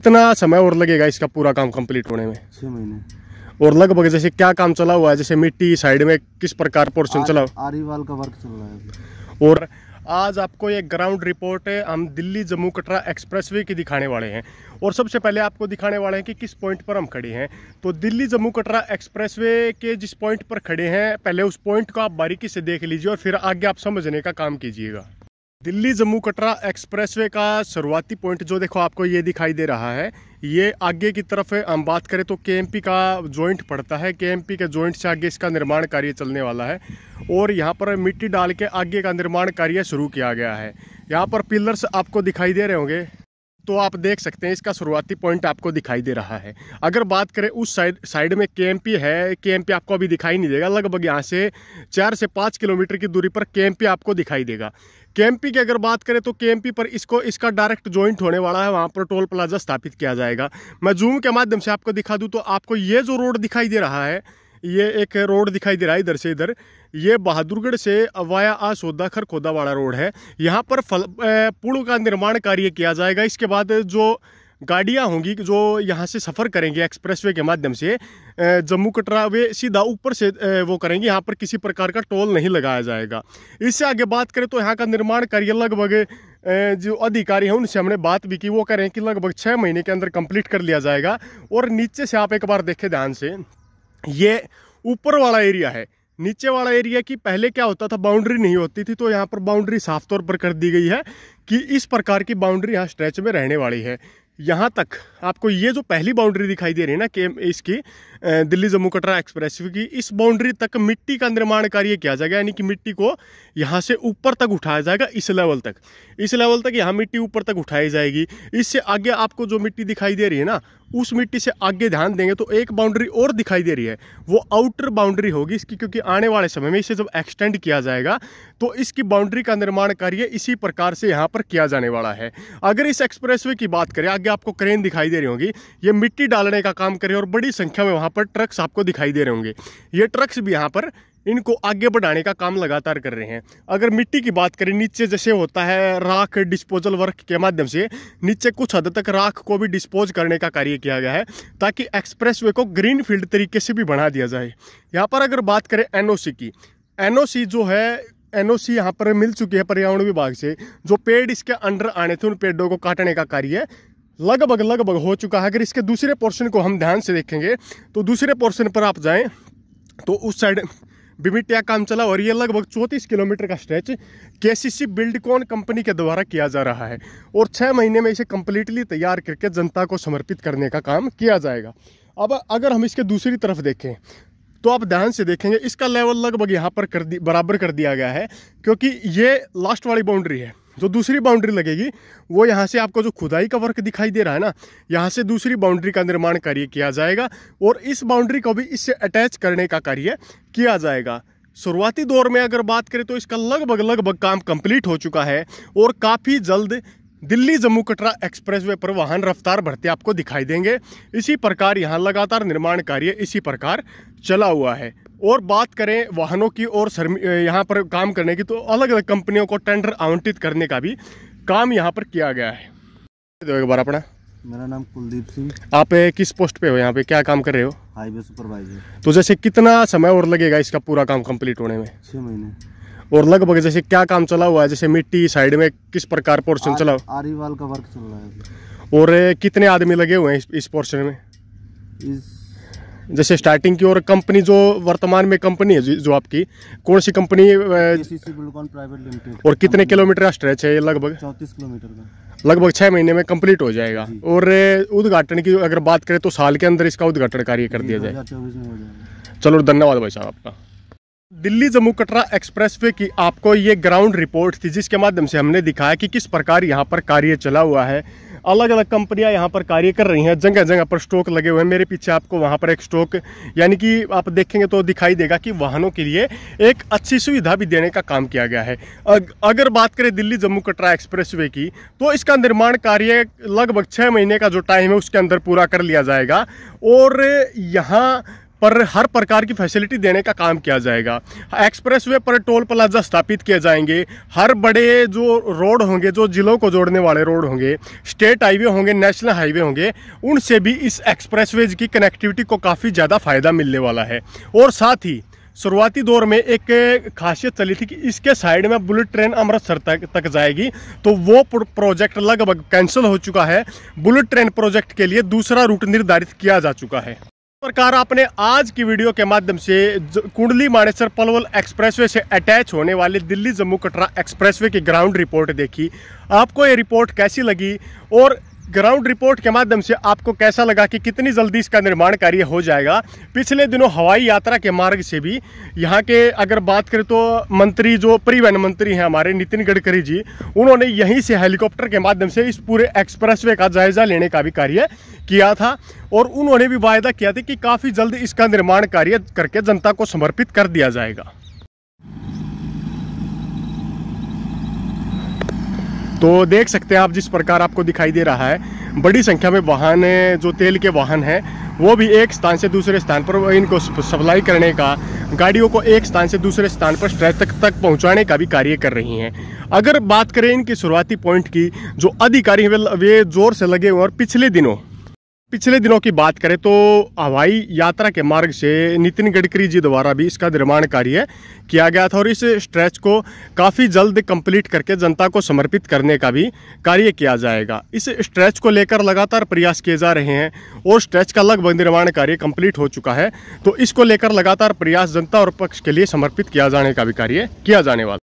कितना समय और लगेगा इसका पूरा काम कंप्लीट होने में छह महीने और लगभग जैसे क्या काम चला हुआ है जैसे मिट्टी साइड में किस प्रकार पोर्शन चला हुआ का वर्क चल रहा है और आज आपको एक ग्राउंड रिपोर्ट है हम दिल्ली जम्मू कटरा एक्सप्रेसवे की दिखाने वाले हैं और सबसे पहले आपको दिखाने वाले हैं कि किस पॉइंट पर हम खड़े हैं तो दिल्ली जम्मू कटरा एक्सप्रेसवे के जिस पॉइंट पर खड़े हैं पहले उस पॉइंट को आप बारीकी से देख लीजिए और फिर आगे आप समझने का काम कीजिएगा दिल्ली जम्मू कटरा एक्सप्रेसवे का शुरुआती पॉइंट जो देखो आपको ये दिखाई दे रहा है ये आगे की तरफ हम बात करें तो केएमपी का जॉइंट पड़ता है केएमपी के जॉइंट से आगे इसका निर्माण कार्य चलने वाला है और यहाँ पर मिट्टी डाल के आगे का निर्माण कार्य शुरू किया गया है यहाँ पर पिलर्स आपको दिखाई दे रहे होंगे तो आप देख सकते हैं इसका शुरुआती पॉइंट आपको दिखाई दे रहा है अगर बात करें उस साइड साइड में के है के आपको अभी दिखाई नहीं देगा लगभग यहाँ से चार से पाँच किलोमीटर की दूरी पर के आपको दिखाई देगा के की अगर बात करें तो के पर इसको इसका डायरेक्ट ज्वाइंट होने वाला है वहाँ पर टोल प्लाजा स्थापित किया जाएगा मैं जूम के माध्यम से आपको दिखा दूँ तो आपको ये जो रोड दिखाई दे रहा है ये एक रोड दिखाई दे रहा है इधर से इधर ये बहादुरगढ़ से वाया आ खर खोदावाड़ा रोड है यहाँ पर फल पुल का निर्माण कार्य किया जाएगा इसके बाद जो गाड़ियाँ होंगी जो यहाँ से सफ़र करेंगे एक्सप्रेसवे के माध्यम से जम्मू कटरा वे सीधा ऊपर से वो करेंगे यहाँ पर किसी प्रकार का टोल नहीं लगाया जाएगा इससे आगे बात करें तो यहाँ का निर्माण कार्य लगभग जो अधिकारी हैं उनसे हमने बात भी की वो कह रहे हैं कि लगभग छः महीने के अंदर कंप्लीट कर लिया जाएगा और नीचे से आप एक बार देखें ध्यान से ये ऊपर वाला एरिया है नीचे वाला एरिया की पहले क्या होता था बाउंड्री नहीं होती थी तो यहाँ पर बाउंड्री साफ तौर पर कर दी गई है कि इस प्रकार की बाउंड्री यहाँ स्ट्रेच में रहने वाली है यहाँ तक आपको ये जो पहली बाउंड्री दिखाई दे रही है ना के इसकी दिल्ली जम्मू कटरा एक्सप्रेस की इस बाउंड्री तक मिट्टी का निर्माण कार्य किया जाएगा यानी कि मिट्टी को यहाँ से ऊपर तक उठाया जाएगा इस लेवल तक इस लेवल तक यहाँ मिट्टी ऊपर तक उठाई जाएगी इससे आगे आपको जो मिट्टी दिखाई दे रही है ना उस मिट्टी से आगे ध्यान देंगे तो एक बाउंड्री और दिखाई दे रही है वो आउटर बाउंड्री होगी इसकी क्योंकि आने वाले समय में इसे जब एक्सटेंड किया जाएगा तो इसकी बाउंड्री का निर्माण कार्य इसी प्रकार से यहाँ पर किया जाने वाला है अगर इस एक्सप्रेसवे की बात करें आगे आपको क्रेन दिखाई दे रही होगी ये मिट्टी डालने का काम करे और बड़ी संख्या में वहाँ यहाँ पर ट्रक्स आपको दिखाई दे रहे होंगे ये ट्रक्स भी यहाँ पर इनको आगे बढ़ाने का काम लगातार कर रहे हैं अगर मिट्टी की बात करें नीचे जैसे होता है राख डिस्पोजल वर्क के माध्यम से नीचे कुछ हद तक राख को भी डिस्पोज करने का कार्य किया गया है ताकि एक्सप्रेसवे को ग्रीन फील्ड तरीके से भी बना दिया जाए यहाँ पर अगर बात करें एनओसी की एनओसी जो है एनओसी यहाँ पर मिल चुकी है पर्यावरण विभाग से जो पेड़ इसके अंडर आने थे उन पेड़ों को काटने का कार्य लगभग लगभग हो चुका है अगर इसके दूसरे पोर्शन को हम ध्यान से देखेंगे तो दूसरे पोर्शन पर आप जाएँ तो उस साइड बिमिटिया काम चला और ये लगभग चौंतीस किलोमीटर का स्ट्रेच केसीसी बिल्डकॉन कंपनी के द्वारा किया जा रहा है और छः महीने में इसे कम्प्लीटली तैयार करके जनता को समर्पित करने का काम किया जाएगा अब अगर हम इसके दूसरी तरफ देखें तो आप ध्यान से देखेंगे इसका लेवल लगभग यहाँ पर कर दी बराबर कर दिया गया है क्योंकि ये लास्ट वाली बाउंड्री है जो दूसरी बाउंड्री लगेगी वो यहाँ से आपको जो खुदाई का वर्क दिखाई दे रहा है ना यहाँ से दूसरी बाउंड्री का निर्माण कार्य किया जाएगा और इस बाउंड्री को भी इससे अटैच करने का कार्य किया जाएगा शुरुआती दौर में अगर बात करें तो इसका लगभग लगभग काम कंप्लीट हो चुका है और काफ़ी जल्द दिल्ली जम्मू कटरा एक्सप्रेसवे पर वाहन रफ्तार बढ़ते आपको दिखाई देंगे इसी प्रकार यहां लगातार निर्माण कार्य इसी प्रकार चला हुआ है और बात करें वाहनों की और यहाँ पर काम करने की तो अलग अलग कंपनियों को टेंडर आवंटित करने का भी काम यहाँ पर किया गया है तो एक बार अपना मेरा नाम कुलदीप सिंह आप किस पोस्ट पे हो यहाँ पे क्या काम कर रहे हो हाईवे सुपरवाइजर तो जैसे कितना समय और लगेगा इसका पूरा काम कम्प्लीट होने में छह महीने और लगभग जैसे क्या काम चला हुआ है जैसे मिट्टी साइड में किस प्रकार पोर्शन चला हुआ आरी वाल का वर्क चल रहा है और कितने आदमी लगे हुए हैं इस, पोर्शन में इस जैसे स्टार्टिंग की और कंपनी जो वर्तमान में कंपनी है जो आपकी कौन सी कंपनी और कितने किलोमीटर का स्ट्रेच है ये लगभग चौतीस किलोमीटर का लगभग छह महीने में कंप्लीट हो जाएगा और उद्घाटन की अगर बात करें तो साल के अंदर इसका उद्घाटन कार्य कर दिया जाए चलो धन्यवाद भाई साहब आपका दिल्ली जम्मू कटरा एक्सप्रेसवे की आपको ये ग्राउंड रिपोर्ट थी जिसके माध्यम से हमने दिखाया कि किस प्रकार यहाँ पर कार्य चला हुआ है अलग अलग कंपनियां यहाँ पर कार्य कर रही हैं जगह जगह पर स्टॉक लगे हुए हैं मेरे पीछे आपको वहाँ पर एक स्टॉक यानी कि आप देखेंगे तो दिखाई देगा कि वाहनों के लिए एक अच्छी सुविधा भी देने का काम किया गया है अग, अगर बात करें दिल्ली जम्मू कटरा एक्सप्रेस की तो इसका निर्माण कार्य लगभग छः महीने का जो टाइम है उसके अंदर पूरा कर लिया जाएगा और यहाँ पर हर प्रकार की फैसिलिटी देने का काम किया जाएगा एक्सप्रेस वे पर टोल प्लाजा स्थापित किए जाएंगे हर बड़े जो रोड होंगे जो जिलों को जोड़ने वाले रोड होंगे स्टेट हाईवे होंगे नेशनल हाईवे होंगे उनसे भी इस एक्सप्रेस की कनेक्टिविटी को काफ़ी ज़्यादा फ़ायदा मिलने वाला है और साथ ही शुरुआती दौर में एक खासियत चली थी कि इसके साइड में बुलेट ट्रेन अमृतसर तक तक जाएगी तो वो प्रोजेक्ट लगभग कैंसिल हो चुका है बुलेट ट्रेन प्रोजेक्ट के लिए दूसरा रूट निर्धारित किया जा चुका है प्रकार आपने आज की वीडियो के माध्यम से कुंडली मानेसर पलवल एक्सप्रेसवे से अटैच होने वाले दिल्ली जम्मू कटरा एक्सप्रेसवे की ग्राउंड रिपोर्ट देखी आपको ये रिपोर्ट कैसी लगी और ग्राउंड रिपोर्ट के माध्यम से आपको कैसा लगा कि कितनी जल्दी इसका निर्माण कार्य हो जाएगा पिछले दिनों हवाई यात्रा के मार्ग से भी यहाँ के अगर बात करें तो मंत्री जो परिवहन मंत्री हैं हमारे नितिन गडकरी जी उन्होंने यहीं से हेलीकॉप्टर के माध्यम से इस पूरे एक्सप्रेसवे का जायजा लेने का भी कार्य किया था और उन्होंने भी वायदा किया था कि काफ़ी जल्द इसका निर्माण कार्य करके जनता को समर्पित कर दिया जाएगा तो देख सकते हैं आप जिस प्रकार आपको दिखाई दे रहा है बड़ी संख्या में वाहन जो तेल के वाहन हैं वो भी एक स्थान से दूसरे स्थान पर इनको सप्लाई करने का गाड़ियों को एक स्थान से दूसरे स्थान पर स्ट्रेच तक तक पहुंचाने का भी कार्य कर रही हैं अगर बात करें इनकी शुरुआती पॉइंट की जो अधिकारी वे जोर से लगे हुए और पिछले दिनों पिछले दिनों की बात करें तो हवाई यात्रा के मार्ग से नितिन गडकरी जी द्वारा भी इसका निर्माण कार्य किया गया था और इस स्ट्रेच को काफ़ी जल्द कंप्लीट करके जनता को समर्पित करने का भी कार्य किया जाएगा इस स्ट्रेच को लेकर लगातार प्रयास किए जा रहे हैं और स्ट्रेच का लगभग निर्माण कार्य कंप्लीट हो चुका है तो इसको लेकर लगातार प्रयास जनता और पक्ष के लिए समर्पित किया जाने का भी कार्य किया जाने वाला